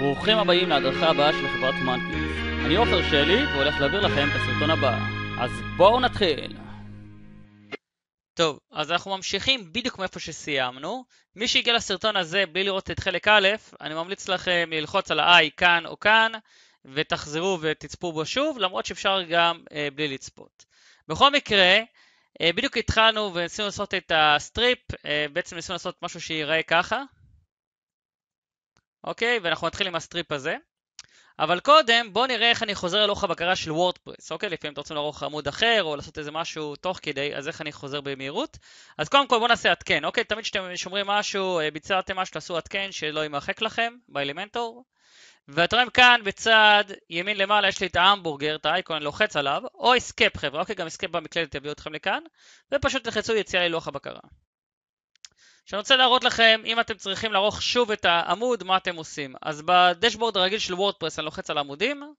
ברוכים הבאים להדרכה הבאה של חברת מנקיס. אני עופר שלי, והולך להעביר לכם את הסרטון הבא. אז בואו נתחיל! טוב, אז אנחנו ממשיכים בדיוק מאיפה שסיימנו. מי שהגיע לסרטון הזה בלי לראות את חלק א', אני ממליץ לכם ללחוץ על ה-i כאן או כאן, ותחזרו ותצפו בו שוב, למרות שאפשר גם אה, בלי לצפות. בכל מקרה, אה, בדיוק התחלנו וניסינו לעשות את הסטריפ, אה, בעצם ניסינו לעשות משהו שייראה ככה. אוקיי? ואנחנו נתחיל עם הסטריפ הזה. אבל קודם, בואו נראה איך אני חוזר ללוח הבקרה של וורדפרס, אוקיי? לפעמים אתם רוצים לערוך עמוד אחר, או לעשות איזה משהו תוך כדי, אז איך אני חוזר במהירות? אז קודם כל בואו נעשה עדכן, אוקיי? תמיד כשאתם שומרים משהו, אה, ביצעתם משהו, תעשו עדכן, שלא יימחק לכם, באלמנטור. ואתם רואים כאן בצד ימין למעלה יש לי את ההמבורגר, את האייקון, אני לוחץ עליו, או אסקפ חבר'ה, אוקיי? גם אסקפ במקלדת יביא אתכם לכאן, ופשוט תלחצו יציאה ללוח הבקרה. שאני רוצה להראות לכם אם אתם צריכים לערוך שוב את העמוד, מה אתם עושים. אז בדשבורד הרגיל של וורדפרס אני לוחץ על עמודים,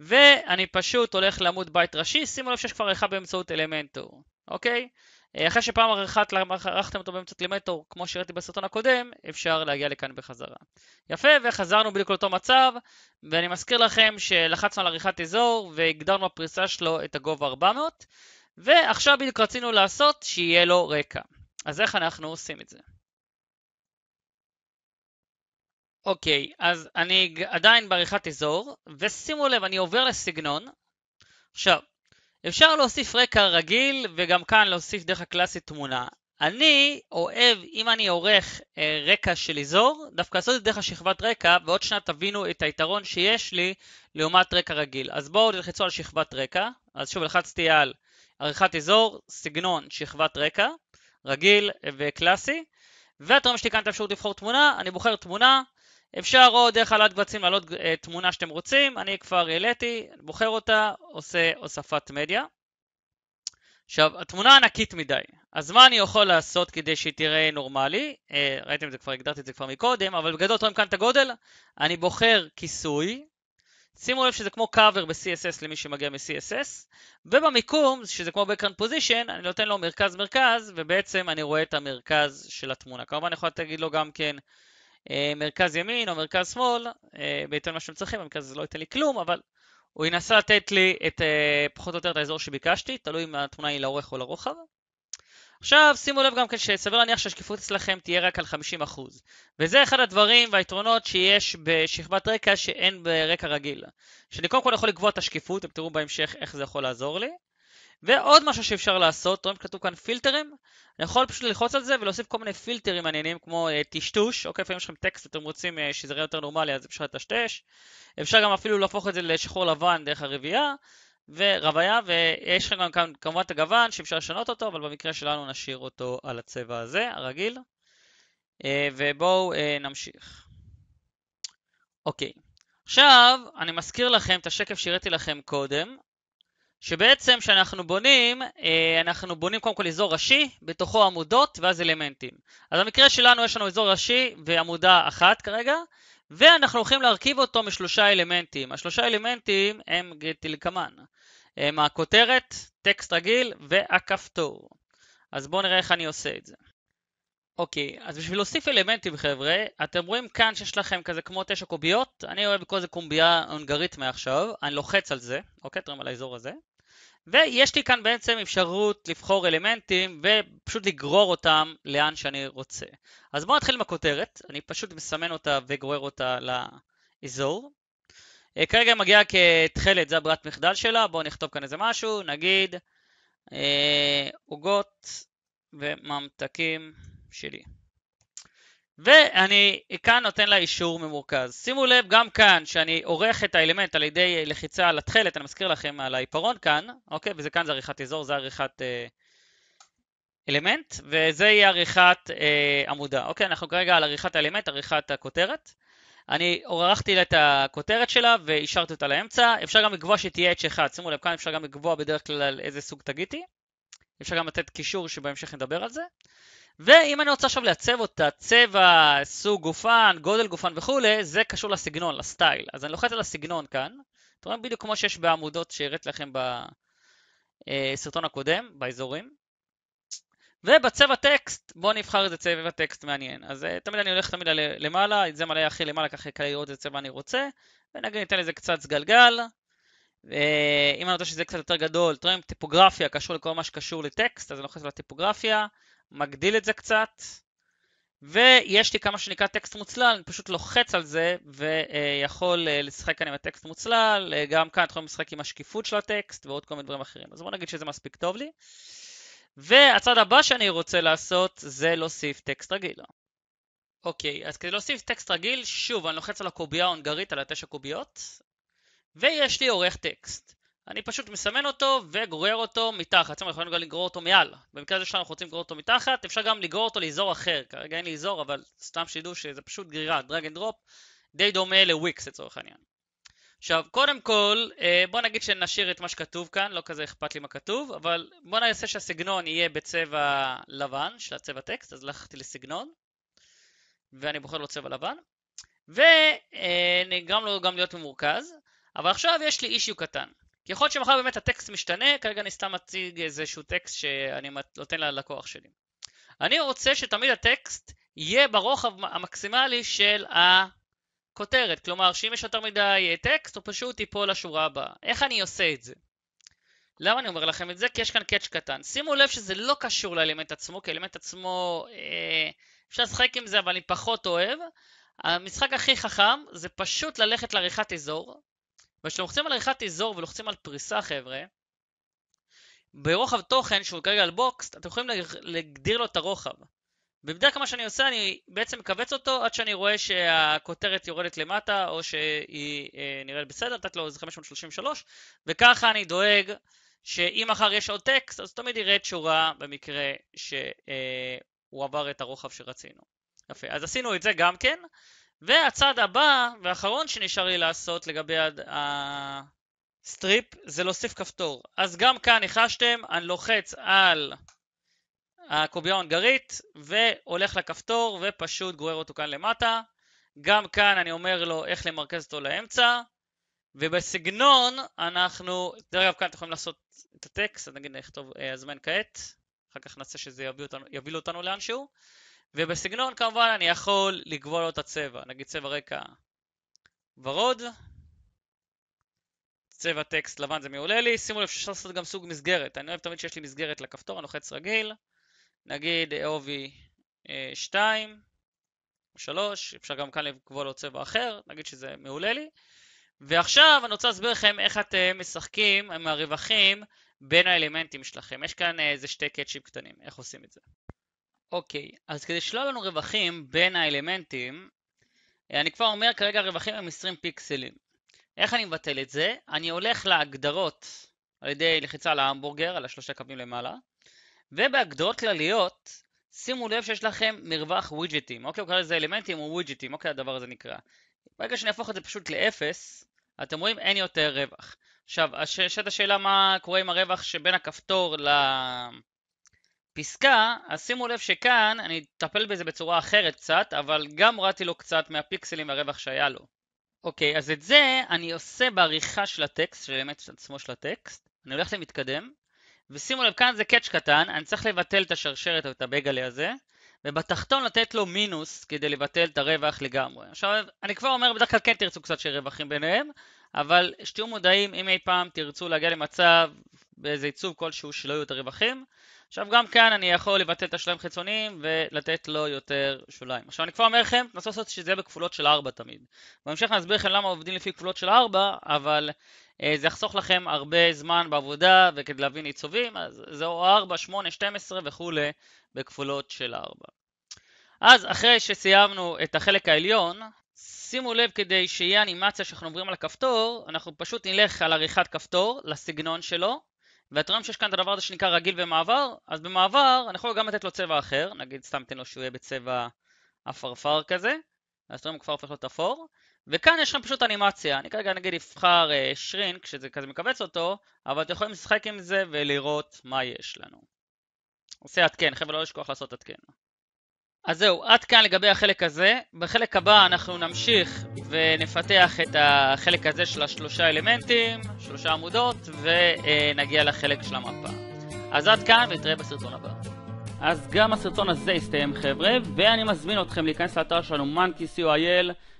ואני פשוט הולך לעמוד בית ראשי, שימו לב שיש כבר עריכה באמצעות אלמנטור, אוקיי? אה, אחרי שפעם אחת ערכתם אותו באמצעות אלמנטור, כמו שראיתי בסרטון הקודם, אפשר להגיע לכאן בחזרה. יפה, וחזרנו בדיוק לאותו מצב, ואני מזכיר לכם שלחצנו על עריכת אזור, והגדרנו הפריסה שלו את הגובה 400, ועכשיו בדיוק רצינו לעשות שיהיה לו רקע. אז איך אנחנו עושים את זה? אוקיי, אז אני עדיין בעריכת אזור, ושימו לב, אני עובר לסגנון. עכשיו, אפשר להוסיף רקע רגיל, וגם כאן להוסיף דרך הקלאסית תמונה. אני אוהב, אם אני עורך אה, רקע של אזור, דווקא לעשות את זה דרך השכבת רקע, ועוד שנה תבינו את היתרון שיש לי לעומת רקע רגיל. אז בואו נלחצו על שכבת רקע, אז שוב לחצתי על עריכת אזור, סגנון, שכבת רקע, רגיל וקלאסי. ואתם רואים את אפשרות לבחור תמונה, אני בוחר תמונה, אפשר או דרך העלאת קבצים לעלות אה, תמונה שאתם רוצים, אני כבר העליתי, בוחר אותה, עושה הוספת מדיה. עכשיו, התמונה ענקית מדי, אז מה אני יכול לעשות כדי שהיא תראה נורמלי? אה, ראיתם את זה כבר, הגדרתי את זה כבר מקודם, אבל בגדול תורם כאן את הגודל, אני בוחר כיסוי, שימו לב שזה כמו קאבר ב-CSS למי שמגיע מ-CSS, ובמיקום, שזה כמו בקרן position, אני נותן לו מרכז-מרכז, ובעצם אני רואה את המרכז של התמונה. כמובן, אני יכול להגיד לו גם כן אה, מרכז ימין או מרכז שמאל, אה, בהתאם למה שהם צריכים, המרכז הזה לא ייתן לי כלום, אבל הוא ינסה לתת לי את, אה, פחות או יותר את האזור שביקשתי, תלוי אם התמונה היא לאורך או לרוחב. עכשיו שימו לב גם כן שסביר להניח שהשקיפות אצלכם תהיה רק על 50% וזה אחד הדברים והיתרונות שיש בשכבת רקע שאין ברקע רגיל. שאני קודם כל יכול לקבוע את השקיפות, אתם תראו בהמשך איך זה יכול לעזור לי. ועוד משהו שאפשר לעשות, רואים שכתוב כאן פילטרים, אני יכול פשוט ללחוץ על זה ולהוסיף כל מיני פילטרים מעניינים כמו uh, טשטוש, אוקיי, לפעמים יש לכם טקסט ואתם רוצים uh, שזה יראה יותר נורמלי אז אפשר לטשטש, אפשר גם אפילו להפוך את זה לשחור לבן דרך הרביעייה, ורוויה, ויש לכם גם כאן כמובן את הגוון שאפשר לשנות אותו, אבל במקרה שלנו נשאיר אותו על הצבע הזה, הרגיל. אה, ובואו אה, נמשיך. אוקיי, עכשיו אני מזכיר לכם את השקף שהראיתי לכם קודם, שבעצם כשאנחנו בונים, אה, אנחנו בונים קודם כל אזור ראשי, בתוכו עמודות ואז אלמנטים. אז במקרה שלנו יש לנו אזור ראשי ועמודה אחת כרגע, ואנחנו הולכים להרכיב אותו משלושה אלמנטים. השלושה אלמנטים הם גטילקמן. הם אה, הכותרת, טקסט רגיל והכפתור. אז בואו נראה איך אני עושה את זה. אוקיי, אז בשביל להוסיף אלמנטים חבר'ה, אתם רואים כאן שיש לכם כזה כמו תשע קוביות, אני אוהב לקרוא לזה קומבייה הונגרית מעכשיו, אני לוחץ על זה, אוקיי, תראה על האזור הזה, ויש לי כאן בעצם אפשרות לבחור אלמנטים ופשוט לגרור אותם לאן שאני רוצה. אז בואו נתחיל עם הכותרת, אני פשוט מסמן אותה וגורר אותה לאזור. אה, כרגע היא מגיעה כתכלת, זה הברירת מחדל שלה, בואו נכתוב כאן איזה משהו, נגיד אה, עוגות וממתקים שלי. ואני כאן נותן לה אישור ממורכז. שימו לב גם כאן שאני עורך את האלמנט על ידי לחיצה על התכלת, אני מזכיר לכם על העיפרון כאן, אוקיי, וזה כאן זה עריכת אזור, זה עריכת אה, אלמנט, וזה יהיה עריכת אה, עמודה. אוקיי, אנחנו כרגע על עריכת האלמנט, עריכת הכותרת. אני ערכתי לה את הכותרת שלה והשארתי אותה לאמצע, אפשר גם לקבוע שתהיה את שאחד, שימו לב כאן אפשר גם לקבוע בדרך כלל איזה סוג תגיתי, אפשר גם לתת קישור שבהמשך נדבר על זה, ואם אני רוצה עכשיו לעצב אותה, צבע, סוג גופן, גודל גופן וכולי, זה קשור לסגנון, לסטייל, אז אני לוחץ על הסגנון כאן, אתם רואים בדיוק כמו שיש בעמודות שהראיתי לכם בסרטון הקודם, באזורים, ובצבע טקסט, בואו נבחר איזה צבע טקסט מעניין. אז אה, תמיד אני הולך תמיד אה, למעלה, את זה מלא הכי למעלה, ככה קל לראות איזה צבע אני רוצה, ונגיד ניתן לזה קצת סגלגל, ואם אני רוצה שזה קצת יותר גדול, תראה אם טיפוגרפיה קשור לכל מה שקשור לטקסט, אז אני לוחץ על הטיפוגרפיה, מגדיל את זה קצת, ויש לי כמה שנקרא טקסט מוצלל, אני פשוט לוחץ על זה, ויכול אה, לשחק כאן עם הטקסט מוצלל, גם כאן אתם יכולים לשחק עם השקיפות של הטקסט, ועוד כל מיני דברים אחרים. אז בואו נגיד שזה מספיק טוב לי. והצד הבא שאני רוצה לעשות זה להוסיף טקסט רגיל. אוקיי, אז כדי להוסיף טקסט רגיל, שוב, אני לוחץ על הקובייה ההונגרית, על התשע קוביות, ויש לי עורך טקסט. אני פשוט מסמן אותו וגורר אותו מתחת, זאת אומרת, יכולים גם לגרור אותו מעל. במקרה הזה שאנחנו רוצים לגרור אותו מתחת, אפשר גם לגרור אותו לאזור אחר, כרגע אין לי אזור, אבל סתם שידעו שזה פשוט גרירה, דרג אנד דרופ, די דומה לוויקס לצורך העניין. עכשיו, קודם כל, אה, בוא נגיד שנשאיר את מה שכתוב כאן, לא כזה אכפת לי מה כתוב, אבל בוא נעשה שהסגנון יהיה בצבע לבן, של הצבע טקסט, אז הלכתי לסגנון, ואני בוחר לו צבע לבן, ונגרם אה, לו גם להיות ממורכז, אבל עכשיו יש לי אישיו קטן. כי יכול להיות שמחר באמת הטקסט משתנה, כרגע אני סתם אציג איזשהו טקסט שאני נותן ללקוח שלי. אני רוצה שתמיד הטקסט יהיה ברוחב המקסימלי של ה... כותרת, כלומר שאם יש יותר מדי אה, טקסט הוא פשוט ייפול לשורה הבאה. איך אני עושה את זה? למה אני אומר לכם את זה? כי יש כאן קאץ' קטן. שימו לב שזה לא קשור לאלמנט עצמו, כי האלמנט עצמו, אה, אפשר אה, לשחק עם זה אבל אני פחות אוהב. המשחק הכי חכם זה פשוט ללכת לעריכת אזור, וכשאתם לוחצים על עריכת אזור ולוחצים על פריסה חבר'ה, ברוחב תוכן שהוא כרגע על בוקס, אתם יכולים להגדיר לו את הרוחב. ובדרך כלל מה שאני עושה, אני בעצם מכווץ אותו עד שאני רואה שהכותרת יורדת למטה, או שהיא אה, נראית בסדר, נתת לו איזה 533, וככה אני דואג שאם מחר יש עוד טקסט, אז תמיד ירד שורה במקרה שהוא אה, עבר את הרוחב שרצינו. יפה, אז עשינו את זה גם כן, והצעד הבא והאחרון שנשאר לי לעשות לגבי הסטריפ, זה להוסיף כפתור. אז גם כאן ניחשתם, אני לוחץ על... הקובייה ההונגרית, והולך לכפתור ופשוט גורר אותו כאן למטה. גם כאן אני אומר לו איך למרכז אותו לאמצע, ובסגנון אנחנו, דרך אגב כאן אתם יכולים לעשות את הטקסט, נגיד נכתוב אה, הזמן כעת, אחר כך נעשה שזה יביא אותנו, יביא אותנו לאנשהו, ובסגנון כמובן אני יכול לגבול לו את הצבע, נגיד צבע רקע ורוד, צבע טקסט לבן זה מעולה לי, שימו לב שאפשר לעשות גם סוג מסגרת, אני אוהב תמיד שיש לי מסגרת לכפתור, אני לוחץ רגיל, נגיד עובי אה, אה, 2 או 3, אפשר גם כאן לקבוע לו צבע אחר, נגיד שזה מעולה לי. ועכשיו אני רוצה להסביר לכם איך אתם משחקים עם הרווחים בין האלמנטים שלכם. יש כאן אה, איזה שתי קאצ'ים קטנים, איך עושים את זה. אוקיי, אז כדי שלא יהיו לנו רווחים בין האלמנטים, אני כבר אומר כרגע הרווחים הם 20 פיקסלים. איך אני מבטל את זה? אני הולך להגדרות על ידי לחיצה על ההמבורגר, על השלושה קווים למעלה, ובהגדרות כלליות, שימו לב שיש לכם מרווח ווידג'טים, אוקיי? הוא קרא לזה אלמנטים או ווידג'טים, אוקיי? הדבר הזה נקרא. ברגע שאני אהפוך את זה פשוט לאפס, אתם רואים אין יותר רווח. עכשיו, נשאלת השאלה מה קורה עם הרווח שבין הכפתור לפסקה, אז שימו לב שכאן, אני אטפל בזה בצורה אחרת קצת, אבל גם הורדתי לו קצת מהפיקסלים והרווח שהיה לו. אוקיי, אז את זה אני עושה בעריכה של הטקסט, של האמת עצמו של הטקסט. אני הולך למתקדם, ושימו לב, כאן זה קאץ' קטן, אני צריך לבטל את השרשרת או את הבגלה הזה, ובתחתון לתת לו מינוס כדי לבטל את הרווח לגמרי. עכשיו, אני כבר אומר, בדרך כלל כן תרצו קצת של רווחים ביניהם, אבל שתהיו מודעים אם אי פעם תרצו להגיע למצב באיזה עיצוב כלשהו שלא יהיו את הרווחים. עכשיו גם כאן אני יכול לבטל את השוליים החיצוניים ולתת לו יותר שוליים. עכשיו אני כבר אומר לכם, תנסו לעשות שזה יהיה בכפולות של 4 תמיד. בהמשך אני אסביר לכם למה עובדים לפי כפולות של 4, אבל אה, זה יחסוך לכם הרבה זמן בעבודה וכדי להבין עיצובים, אז זהו 4, 8, 12 וכולי בכפולות של 4. אז אחרי שסיימנו את החלק העליון, שימו לב כדי שיהיה אנימציה שאנחנו עוברים על הכפתור, אנחנו פשוט נלך על עריכת כפתור לסגנון שלו, ואתם רואים שיש כאן את הדבר הזה שנקרא רגיל ומעבר, אז במעבר אני יכול גם לתת לו צבע אחר, נגיד סתם תן לו שהוא יהיה בצבע עפרפר כזה, אז אתם רואים כבר הופך להיות אפור, וכאן יש לכם פשוט אנימציה, אני כרגע נגיד אבחר אה, שרינק, שזה כזה מקבץ אותו, אבל אתם יכולים לשחק עם זה ולראות מה יש לנו. עושה עדכן, חבר'ה לא לשכוח לעשות עדכן. אז זהו, עד כאן לגבי החלק הזה. בחלק הבא אנחנו נמשיך ונפתח את החלק הזה של השלושה אלמנטים, שלושה עמודות, ונגיע אה, לחלק של המפה. אז עד כאן ונתראה בסרטון הבא. אז גם הסרטון הזה הסתיים חבר'ה, ואני מזמין אתכם להיכנס לאתר שלנו monkey.co.il